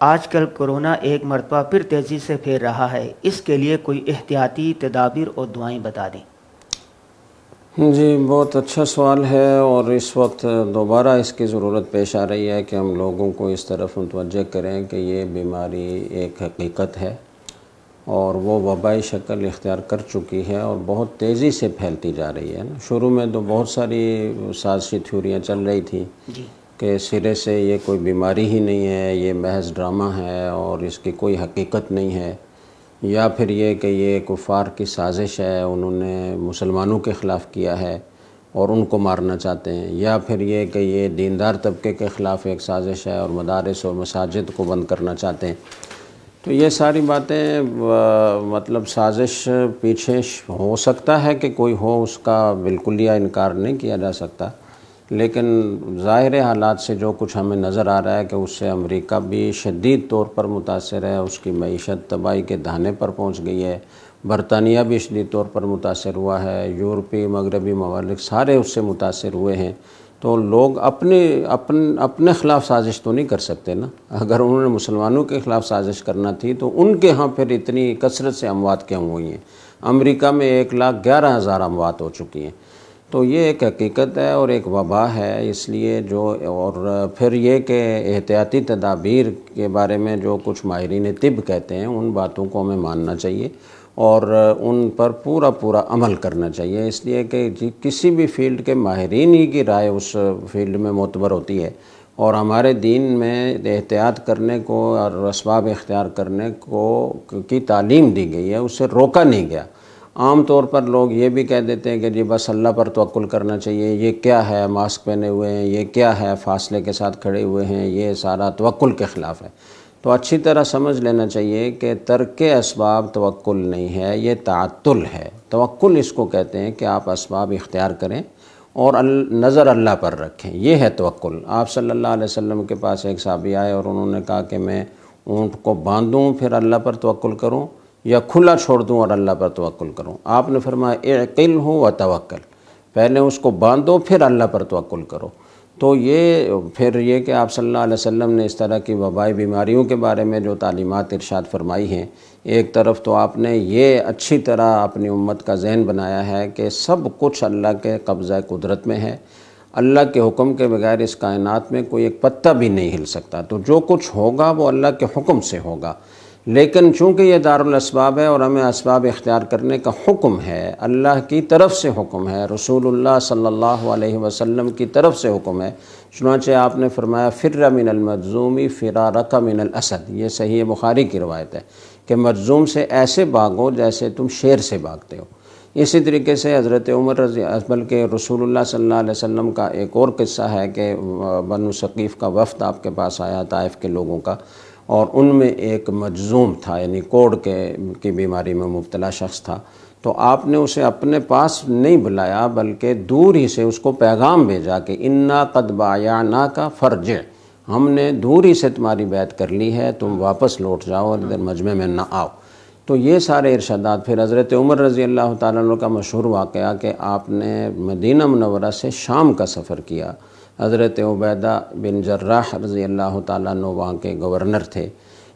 आजकल कोरोना एक मरतबा फिर तेज़ी से फैल रहा है इसके लिए कोई एहतियाती तदाबीर और दुआएं बता दें जी बहुत अच्छा सवाल है और इस वक्त दोबारा इसकी ज़रूरत पेश आ रही है कि हम लोगों को इस तरफ मुतवज करें कि ये बीमारी एक हकीकत है और वो वबाई शक्ल इख्तियार कर चुकी है और बहुत तेज़ी से फैलती जा रही है शुरू में तो बहुत सारी साजशी थ्योरियाँ चल रही थी जी कि सिरे से ये कोई बीमारी ही नहीं है ये महज ड्रामा है और इसकी कोई हकीकत नहीं है या फिर ये कि ये कुफ़ार की साजिश है उन्होंने मुसलमानों के ख़िलाफ़ किया है और उनको मारना चाहते हैं या फिर ये कि ये दीनदार तबके के ख़िलाफ़ एक साजिश है और मदारस और मसाजिद को बंद करना चाहते हैं तो ये सारी बातें मतलब साजिश पीछे हो सकता है कि कोई हो उसका बिल्कुल या इनकार नहीं किया जा सकता लेकिन ज़ाहिर हालात से जो कुछ हमें नज़र आ रहा है कि उससे अमरीका भी शदीद तौर पर मुतासर है उसकी मीशत तबाही के धाने पर पहुँच गई है बरतानिया भी शदीद तौर पर मुतासर हुआ है यूरोपी मगरबी ममालिक सारे उससे मुतासर हुए हैं तो लोग अपने अपन अपने ख़िलाफ़ साजिश तो नहीं कर सकते ना अगर उन्होंने मुसलमानों के ख़िलाफ़ साजिश करना थी तो उनके यहाँ फिर इतनी कसरत से अमवात क्यों हुई हैं अमरीका में एक लाख ग्यारह हज़ार अमवात हो चुकी हैं तो ये एक हकीकत है और एक वबा है इसलिए जो और फिर ये कि एहतियाती तदाबीर के बारे में जो कुछ माहरीन तिब कहते हैं उन बातों को हमें मानना चाहिए और उन पर पूरा पूरा अमल करना चाहिए इसलिए कि जी किसी भी फील्ड के माहरीन ही की राय उस फील्ड में मोतबर होती है और हमारे दीन में एहतियात करने को और इसबाब इख्तियार करने को की तालीम दी गई है उसे रोका नहीं गया आम तौर पर लोग ये भी कह देते हैं कि जी बस अल्लाह पर तोल करना चाहिए ये क्या है मास्क पहने हुए हैं ये क्या है फासले के साथ खड़े हुए हैं ये सारा तोल के ख़िलाफ़ है तो अच्छी तरह समझ लेना चाहिए कि तर्क इसबाब तोल नहीं है ये तातुल है तोल इसको कहते हैं कि आप इसबाब इख्तियार करें और अल, नज़र अल्लाह पर रखें यह है तोल आप सल्ला वसम के पास एक साबी आए और उन्होंने कहा कि मैं ऊँट को बांधूँ फिर अल्लाह पर तोल करूँ या खुला छोड़ दूँ और अल्लाह पर तवक्ल करूँ आपने फरमाया किल हो व तवक्ल पहले उसको बांधो फिर अल्लाह पर तवक्ल करो तो ये फिर ये कि आप सल्लल्लाहु अलैहि वसल्लम ने इस तरह की वबाई बीमारियों के बारे में जो तालीमत इरशाद फरमाई हैं एक तरफ तो आपने ये अच्छी तरह अपनी उम्मत का जहन बनाया है कि सब कुछ अल्लाह के कब्ज़ा कुदरत में है अल्लाह के हुक्म के बगैर इस कायनात में कोई एक पत्ता भी नहीं हिल सकता तो जो कुछ होगा वो अल्लाह के हुक्म से होगा लेकिन चूँकि ये दारस्बाब है और हमें इसबाब इख्तियार करने का हुक्म है अल्लाह की तरफ से हुक्म है रसूलुल्लाह सल्लल्लाहु अलैहि वसल्लम की तरफ से हुक्म है चुनाचे आपने फरमाया फ़िर मिनलमजूमी फ़िरा रका असद ये सही बुखारी की रवायत है कि मजूम से ऐसे भागो जैसे तुम शेर से भागते हो इसी तरीके से हज़रत उमर रजी अजमल के रसूलुल्लाह सल्लल्लाहु अलैहि वसल्लम का एक और किस्सा है कि बनु का वफ़द आपके पास आया ताइफ के लोगों का और उनमें एक मजजूम था यानी कोड के की बीमारी में मुबतला शख्स था तो आपने उसे अपने पास नहीं बुलाया बल्कि दूर ही से उसको पैगाम भेजा कि इन्ना कदबाया ना का फ़र्ज हमने दूर ही से तुम्हारी बैत कर ली है तुम वापस लौट जाओ और इधर मजमे में ना आओ तो ये सारे इरशादात फिर हज़रत उमर रज़ी अल्लाह तु का मशहूर वाक़ कि आपने मदीना मनवरा से शाम का सफ़र किया हज़रत उबैदा बिन जर्राह रज़ी अल्लाह तु वहाँ के गवर्नर थे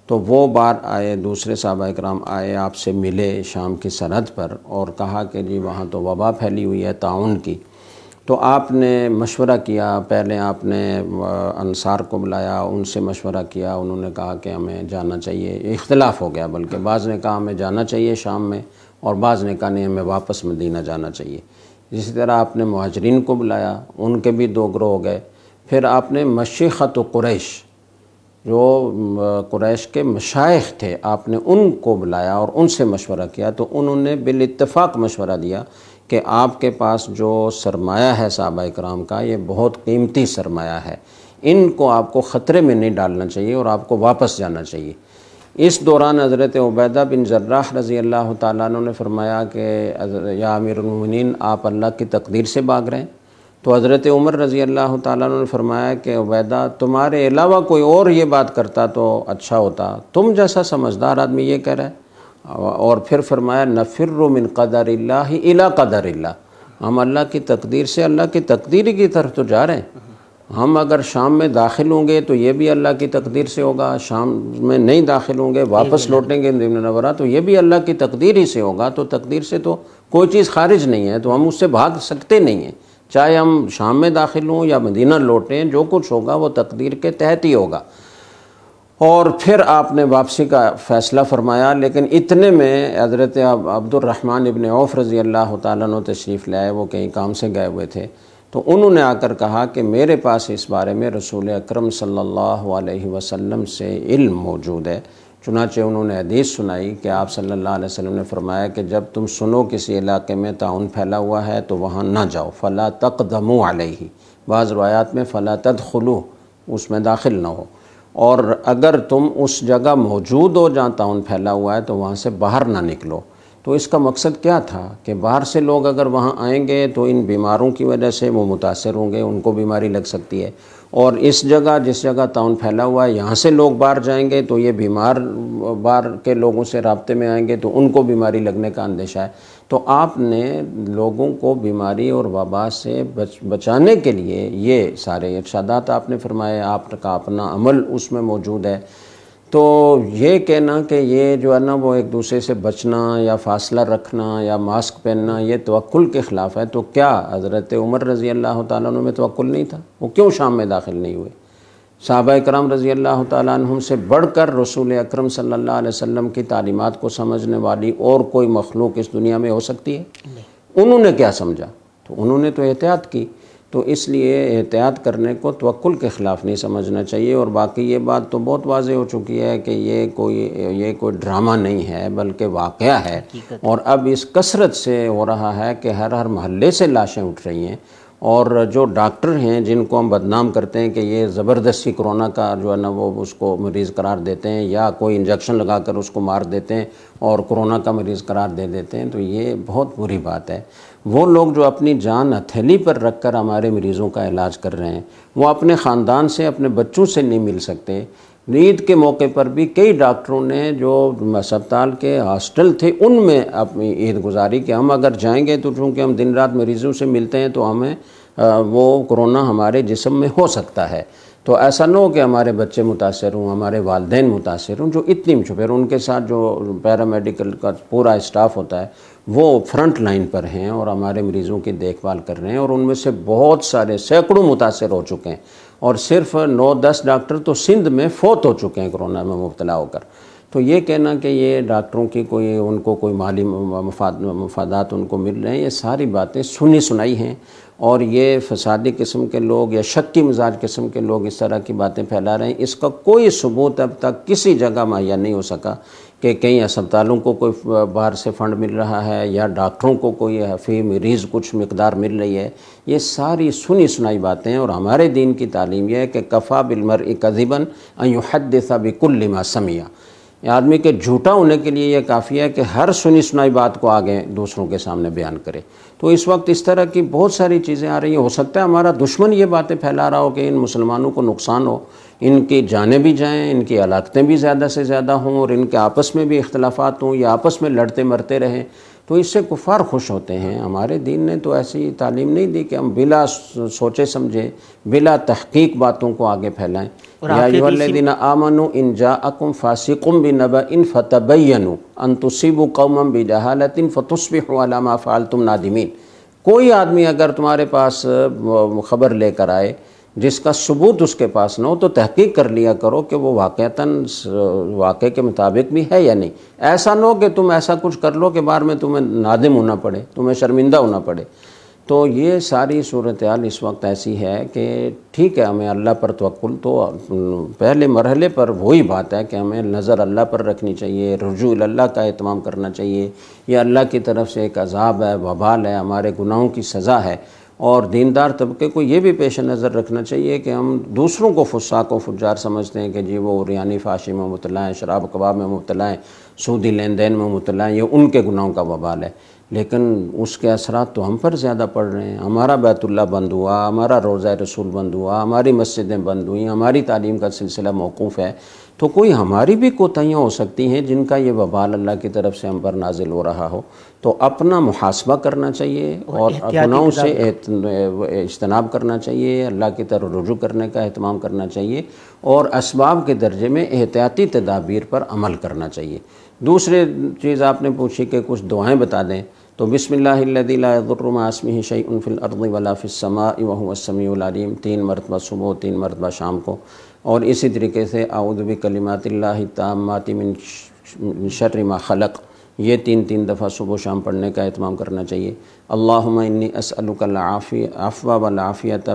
तो वो बार आए दूसरे साहबा कराम आए आपसे मिले शाम की सरहद पर और कहा कि जी वहाँ तो वबा फैली हुई है ताउन की तो आपने मशवरा किया पहले आपने अनसार को बुलाया उनसे मशवरा किया उन्होंने कहा कि हमें जाना चाहिए इख्तलाफ हो गया बल्कि बाज़ ने कहा हमें जाना चाहिए शाम में और बाज़ ने कहा नहीं हमें वापस मदीना जाना चाहिए जिस तरह आपने महाजरीन को बुलाया उनके भी दो ग्रोह हो गए फिर आपने मशीख़त कुरैश जो कुरैश के मशाइख थे आपने उनको बुलाया और उनसे मशवरा किया तो उन्होंने बिलतफ़ाक़ मशवरा दिया कि आपके पास जो सरमाया है सहाबा कराम का ये बहुत कीमती सरमाया है इनको आपको ख़तरे में नहीं डालना चाहिए और आपको वापस जाना चाहिए इस दौरान हज़रत उबैदा बिन जर्राह रज़ी अल्लाह तु ने फरमाया कि या अमीरमिन आप अल्लाह की तकदीर से भाग रहे हैं तो हज़रत उमर रज़ी अल्लाह तु ने फरमाया कि उबैदा तुम्हारे अलावा कोई और ये बात करता तो अच्छा होता तुम जैसा समझदार आदमी ये कह रहा है और फिर फरमाया नफिर मिन कदर अला कदर हम अल्लाह की तकदीर से अल्लाह की तकदीर की तरफ तो जा रहे हैं हम अगर शाम में दाखिल होंगे तो ये भी अल्लाह की तकदीर से होगा शाम में नहीं दाखिल होंगे वापस लौटेंगे नवरा तो ये भी अल्लाह की तकदीर ही से होगा तो तकदीर से तो कोई चीज़ खारिज नहीं है तो हम उससे भाग सकते नहीं हैं चाहे हम शाम में दाखिल हों या मदीना लौटें जो कुछ होगा वो तकदीर के तहत ही होगा और फिर आपने वापसी का फ़ैसला फरमाया लेकिन इतने में हज़रत अब्दुलरहमान इबन औफ रज़ी अल्लाह तशरीफ़ लाए वो कहीं काम से गए हुए थे तो उन्होंने आकर कहा कि मेरे पास इस बारे में रसूल अक्रम सल्लल्लाहु अलैहि वसल्लम से इल्म मौजूद है चुनाचे उन्होंने हदीस सुनाई कि आप सल्लल्लाहु अलैहि वसल्लम ने फरमाया कि जब तुम सुनो किसी इलाके में ताउन फैला हुआ है तो वहाँ ना जाओ फ़ला तकदमो ही बाज़ रवायात में फ़ला तदखलू उसमें दाखिल ना हो और अगर तुम उस जगह मौजूद हो जहाँ ताउन फैला हुआ है तो वहाँ से बाहर ना निकलो तो इसका मकसद क्या था कि बाहर से लोग अगर वहाँ आएंगे तो इन बीमारों की वजह से वो मुतासर होंगे उनको बीमारी लग सकती है और इस जगह जिस जगह ताउन फैला हुआ है यहाँ से लोग बाहर जाएंगे तो ये बीमार बाहर के लोगों से रबते में आएंगे तो उनको बीमारी लगने का अंदेशा है तो आपने लोगों को बीमारी और वबा से बच बचाने के लिए ये सारे इर्शादात आपने फरमाए आपका अपना अमल उसमें मौजूद है तो ये कहना कि ये जो है ना वो एक दूसरे से बचना या फासला रखना या मास्क पहनना ये तवक्ल के ख़िलाफ़ है तो क्या हज़रत उमर रज़ी अल्लाह तुम में तोल नहीं था वो क्यों शाम में दाखिल नहीं हुए साहबा कराम रज़ी अल्लाह तुम से बढ़ कर रसूल अक्रम सम की तलीमत को समझने वाली और कोई मखलूक इस दुनिया में हो सकती है उन्होंने क्या समझा तो उन्होंने तो एहतियात की तो इसलिए एहतियात करने को तवक्ल के ख़िलाफ़ नहीं समझना चाहिए और बाकी ये बात तो बहुत वाज हो चुकी है कि ये कोई ये कोई ड्रामा नहीं है बल्कि वाक़ है और अब इस कसरत से हो रहा है कि हर हर महल्ले से लाशें उठ रही हैं और जो डॉक्टर हैं जिनको हम बदनाम करते हैं कि ये ज़बरदस्ती कोरोना का जो है ना वो उसको मरीज़ करार देते हैं या कोई इंजेक्शन लगाकर उसको मार देते हैं और कोरोना का मरीज़ करार दे देते हैं तो ये बहुत बुरी बात है वो लोग जो अपनी जान हथेली पर रख कर हमारे मरीज़ों का इलाज कर रहे हैं वो अपने ख़ानदान से अपने बच्चों से नहीं मिल सकते नींद के मौके पर भी कई डॉक्टरों ने जो अस्पताल के हॉस्टल थे उनमें अपनी ईद गुजारी कि हम अगर जाएंगे तो चूँकि हम दिन रात मरीज़ों से मिलते हैं तो हमें वो कोरोना हमारे जिसम में हो सकता है तो ऐसा न हो कि हमारे बच्चे मुतासर हों हमारे वालदे मुतासर हों जो इतनी मुशफिर उनके साथ जो पैरामेडिकल का पूरा स्टाफ होता है वो फ्रंट लाइन पर हैं और हमारे मरीज़ों की देखभाल कर रहे हैं और उनमें से बहुत सारे सैकड़ों मुतासर हो चुके हैं और सिर्फ नौ दस डॉक्टर तो सिंध में फोत हो चुके हैं कोरोना में मुबतला होकर तो ये कहना कि ये डॉक्टरों की कोई उनको कोई माली मफाद मफादात उनको मिल रहे हैं ये सारी बातें सुनी सुनाई हैं और ये फसादी किस्म के लोग या शक्की मिजाज किस्म के लोग इस तरह की बातें फैला रहे हैं इसका कोई सबूत अब तक किसी जगह मुहैया नहीं हो सका कि कई अस्पतालों को कोई बाहर से फंड मिल रहा है या डॉक्टरों को कोई फी मरीज कुछ मकदार मिल रही है ये सारी सुनी सुनाई बातें हैं और हमारे दीन की तालीम यह है कि कफ़ा बिलमर कदिबन अयुहदसा बिकुल्लिमा समिया आदमी के झूठा होने के लिए यह काफ़ी है कि हर सुनी सुनाई बात को आगे दूसरों के सामने बयान करे तो इस वक्त इस तरह की बहुत सारी चीज़ें आ रही हैं हो सकता है हमारा दुश्मन ये बातें फैला रहा हो कि इन मुसलमानों को नुकसान हो इनकी जानें भी जाएं इनकी हलाकतें भी ज़्यादा से ज़्यादा हों और इनके आपस में भी इख्तलाफात हों या आपस में लड़ते मरते रहें तो इससे कुफार खुश होते हैं हमारे दीन ने तो ऐसी तालीम नहीं दी कि हम बिला सोचे समझे बिला तहकीक बातों को आगे फैलाएं कोई आदमी अगर तुम्हारे पास खबर लेकर आए जिसका सबूत उसके पास ना हो तो तहकीक कर लिया करो कि वो वाक़ता वाक़े के मुताबिक भी है या नहीं ऐसा ना हो कि तुम ऐसा कुछ कर लो कि बार में तुम्हें नादिम होना पड़े तुम्हें शर्मिंदा होना पड़े तो ये सारी सूरत हाल इस वक्त ऐसी है कि ठीक है हमें अल्लाह पर तोल तो पहले मरहले पर वही बात है कि हमें नज़र अल्लाह पर रखनी चाहिए रजू अल्लाह का अहतमाम करना चाहिए यह अल्लाह की तरफ से एक अजाब है वबाल है हमारे गुनाहों की सज़ा है और दीनदार तबके को ये भी पेश नज़र रखना चाहिए कि हम दूसरों को फुस्साक व फुजार समझते हैं कि जी वो रियानी फाशी में मुतला हैं शराब कबाब में मुबला हैं सूदी लेन देन में मुबला हैं ये उनके गुनाहों का वबाल है लेकिन उसके असरा तो हम पर ज़्यादा पड़ रहे हैं हमारा बैतुल्ला बंद हुआ हमारा रोज़ा रसूल बंद हुआ हमारी मस्जिदें बंद हुई हमारी तालीम का सिलसिला मौकूफ़ है तो कोई हमारी भी कोताहियाँ हो सकती हैं जिनका ये वबाल अल्लाह की तरफ से हम पर नाजिल हो रहा हो तो अपना मुहासबा करना चाहिए और अपनाओं से इजतनाब करना चाहिए अल्लाह की तरफ रुजू करने का अहतमाम करना चाहिए और इसबाब के दर्जे में एहतियाती तदाबीर पर अमल करना चाहिए दूसरे चीज़ आपने पूछी कि कुछ दुआएं बता दें तो बिसमिल्लादिलासमी शैफ़िल अर्द वलाफ़िसमा वसमीम तीन मरतबा सुबह तीन मरतबा शाम को और इसी तरीके से आउदबी कलिमातिल्ला तामातिमिन शर्मा खलक़ ये तीन तीन दफ़ा सुबह शाम पढ़ने का अहतमाम करना चाहिए अल्लाम इन्नी असलकलाफ़ी अफ़वा वलाफ़ियत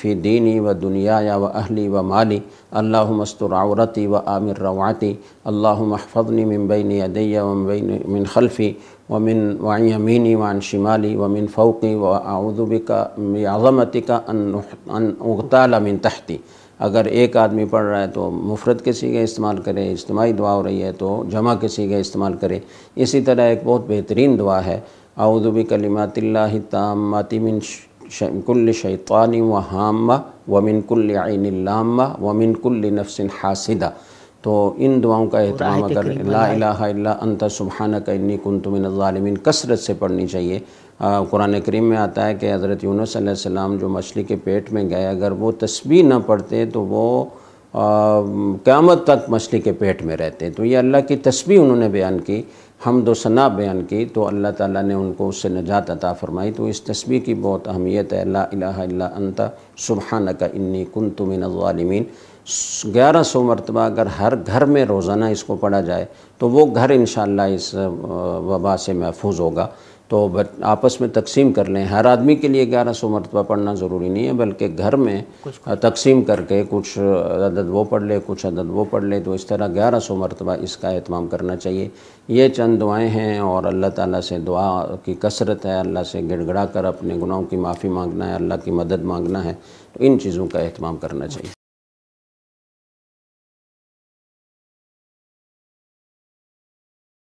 फ़ी दीनी व दुनिया या व अहली व माली अल्लामस्तरती व आमिर रवाती अल्लाफ़नी मम्बई अदैया वम्बई मिन खलफ़ी वमिन वाई अमीनी वान शिमाली वमिन फ़ौकी व आउदबिका आज़मतिका अन उगताल मिन तहती अगर एक आदमी पढ़ रहा है तो मुफरत के सीगे इस्तेमाल करें इज्तमाही दुआ हो रही है तो जमा के सीगे इस्तेमाल करें इसी तरह एक बहुत बेहतरीन दुआ है आउदबी कलिमातिल्ला तामाति कुल शैतानी व हामा व मिन कुल्ल व नफसिन हासिदा तो इन दुआओं का अहतमाम कर ला अंत सुबहाना का इन्नी कुन तुमिन कसरत से पढ़नी चाहिए कुरान करीम में आता है कि हज़रत यून सलाम जो मछली के पेट में गए अगर वो तस्वीर ना पढ़ते तो वो क़्यामत तक मछली के पेट में रहते तो ये अल्लाह की तस्वीर उन्होंने बयान की हम दो सना बयान की तो अल्लाह ताला ने उनको उससे नजात अता फ़रमाई तो इस तस्वीर की बहुत अहमियत है ला इला अंता सुबहान का इन्नी कन तुमिन ालमीन ग्यारह सौ मरतबा अगर हर घर में रोज़ाना इसको पढ़ा जाए तो वो घर इन इस वबा से महफूज होगा तो आपस में तकसीम कर लें हर आदमी के लिए ग्यारह सौ मरतबा पढ़ना ज़रूरी नहीं है बल्कि घर में तकसीम करके कुछ अदद वो पढ़ ले कुछ अदद वो पढ़ ले तो इस तरह ग्यारह सौ मरतबा इसका अहतमाम करना चाहिए ये चंद दुआएं हैं और अल्लाह ताला से दुआ की कसरत है अल्लाह से गिड़गड़ा कर अपने गुनाहों की माफ़ी मांगना है अल्लाह की मदद मांगना है तो इन चीज़ों का अहतमाम करना चाहिए